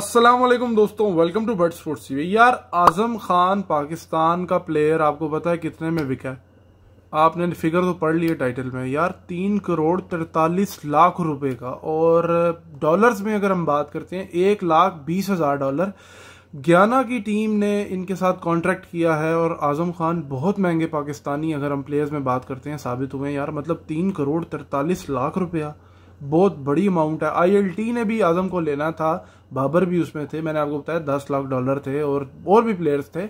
असलम दोस्तों welcome to bird sports TV यार आजम खान पाकिस्तान का प्लेयर आपको पता है कितने में बिका है आपने फिगर तो पढ़ लिया टाइटल में यार तीन करोड़ तिरतालीस लाख रुपए का और डॉलर्स में अगर हम बात करते हैं एक लाख बीस हज़ार डॉलर ग्याना की टीम ने इनके साथ कॉन्ट्रैक्ट किया है और आज़म खान बहुत महंगे पाकिस्तानी अगर हम प्लेयर्स में बात करते हैं साबित हुए हैं यार मतलब तीन करोड़ तिरतालीस लाख रुपया बहुत बड़ी अमाउंट है आई ने भी आजम को लेना था बाबर भी उसमें थे मैंने आपको बताया दस लाख डॉलर थे और और भी प्लेयर्स थे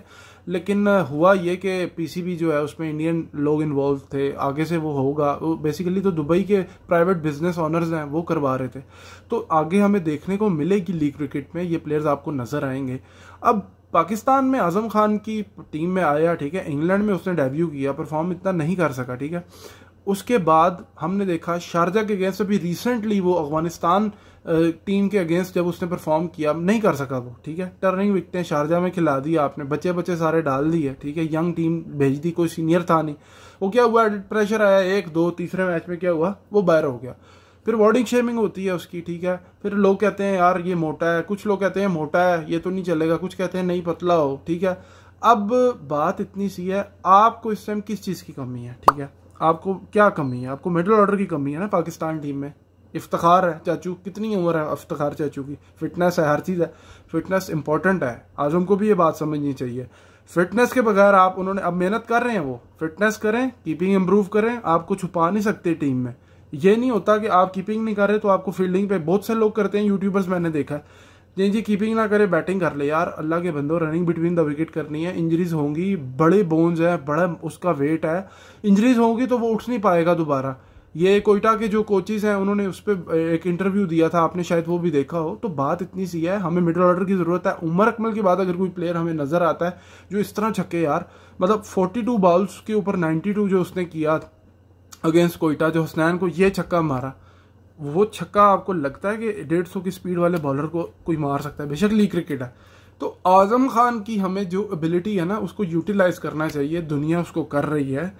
लेकिन हुआ ये कि पीसीबी जो है उसमें इंडियन लोग इन्वॉल्व थे आगे से वो होगा वो बेसिकली तो दुबई के प्राइवेट बिजनेस ऑनर्स हैं वो करवा रहे थे तो आगे हमें देखने को मिलेगी लीग क्रिकेट में ये प्लेयर्स आपको नजर आएंगे अब पाकिस्तान में आजम खान की टीम में आया ठीक है इंग्लैंड में उसने डेब्यू किया परफॉर्म इतना नहीं कर सका ठीक है उसके बाद हमने देखा शारजा के अगेंस्ट अभी रिसेंटली वो अफगानिस्तान टीम के अगेंस्ट जब उसने परफॉर्म किया नहीं कर सका वो ठीक है टर्निंग विकटे शारजा में खिला दी आपने बच्चे बच्चे सारे डाल दिए ठीक है यंग टीम भेज दी कोई सीनियर था नहीं वो क्या हुआ प्रेशर आया एक दो तीसरे मैच में क्या हुआ वो बायर हो गया फिर वॉडिंग शेमिंग होती है उसकी ठीक है फिर लोग कहते हैं यार ये मोटा है कुछ लोग कहते हैं मोटा है ये तो नहीं चलेगा कुछ कहते हैं नहीं पतला हो ठीक है अब बात इतनी सी है आपको इस टाइम किस चीज़ की कमी है ठीक है आपको क्या कमी है आपको मिडल ऑर्डर की कमी है ना पाकिस्तान टीम में इफ्तार है चाचू कितनी उम्र है इफ्तार चाचू की फिटनेस है हर चीज़ है फिटनेस इंपॉर्टेंट है आज उनको भी ये बात समझनी चाहिए फिटनेस के बगैर आप उन्होंने अब मेहनत कर रहे हैं वो फिटनेस करें कीपिंग इम्प्रूव करें आपको छुपा नहीं सकते टीम में ये नहीं होता कि आप कीपिंग नहीं कर रहे तो आपको फील्डिंग पे बहुत से लोग करते हैं यूट्यूबर्स मैंने देखा है जी जी कीपिंग ना करे बैटिंग कर ले यार अल्लाह के बंदो रनिंग बिटवीन द विकेट करनी है इंजरीज होंगी बड़े बोन्स है बड़ा उसका वेट है इंजरीज होंगी तो वो उठ नहीं पाएगा दोबारा ये कोयटा के जो कोचिज हैं उन्होंने उस पर एक इंटरव्यू दिया था आपने शायद वो भी देखा हो तो बात इतनी सी है हमें मिडल ऑर्डर की ज़रूरत है उमर अकमल की बात अगर कोई प्लेयर हमें नज़र आता है जो इस तरह छक्के यार मतलब 42 बॉल्स के ऊपर 92 जो उसने किया अगेंस्ट कोयटा जो हसनैन को ये छक्का मारा वो छक्का आपको लगता है कि डेढ़ सौ की स्पीड वाले बॉलर को कोई मार सकता है बेशक ली क्रिकेट है तो आज़म खान की हमें जो एबिलिटी है ना उसको यूटिलाइज करना चाहिए दुनिया उसको कर रही है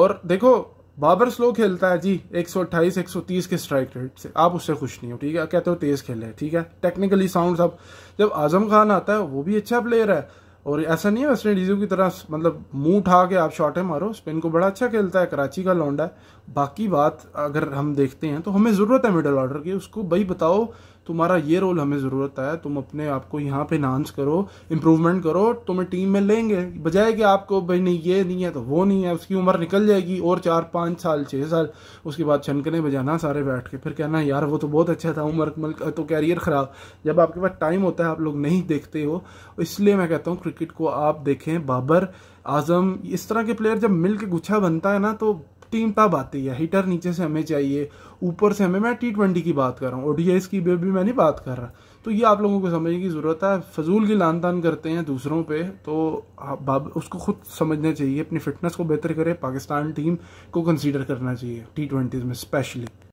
और देखो बाबर स्लो खेलता है जी 128 130 के स्ट्राइक रेट से आप उससे खुश नहीं हो ठीक है कहते हो तेज़ खेले ठीक है टेक्निकली साउंड अब जब आज़म खान आता है वो भी अच्छा प्लेयर है और ऐसा नहीं है वेस्ट इंडीज़ों की तरह मतलब मुंह उठा के आप शॉटें मारो स्पिन को बड़ा अच्छा खेलता है कराची का लौंडा है बाकी बात अगर हम देखते हैं तो हमें ज़रूरत है मिडल ऑर्डर की उसको भाई बताओ तुम्हारा ये रोल हमें ज़रूरत है तुम अपने आप को यहाँ पे इन्हांस करो इम्प्रूवमेंट करो तुम्हें टीम में लेंगे बजाय कि आपको भाई नहीं ये नहीं है तो वो नहीं है उसकी उम्र निकल जाएगी और चार पाँच साल छः साल उसके बाद छनकने बजाना सारे बैठ के फिर कहना यार वो तो बहुत अच्छा था उम्र तो कैरियर ख़राब जब आपके पास टाइम होता है आप लोग नहीं देखते हो इसलिए मैं कहता हूँ क्रिकेट को आप देखें बाबर आज़म इस तरह के प्लेयर जब मिल के गुच्छा बनता है ना तो टीम तब आती है हीटर नीचे से हमें चाहिए ऊपर से हमें मैं टी ट्वेंटी की बात कर रहा हूँ ओडीआईस की भी मैं नहीं बात कर रहा तो ये आप लोगों को समझने की ज़रूरत है फजूल की लान तान करते हैं दूसरों पे तो उसको खुद समझना चाहिए अपनी फिटनेस को बेहतर करें पाकिस्तान टीम को कंसीडर करना चाहिए टी में स्पेशली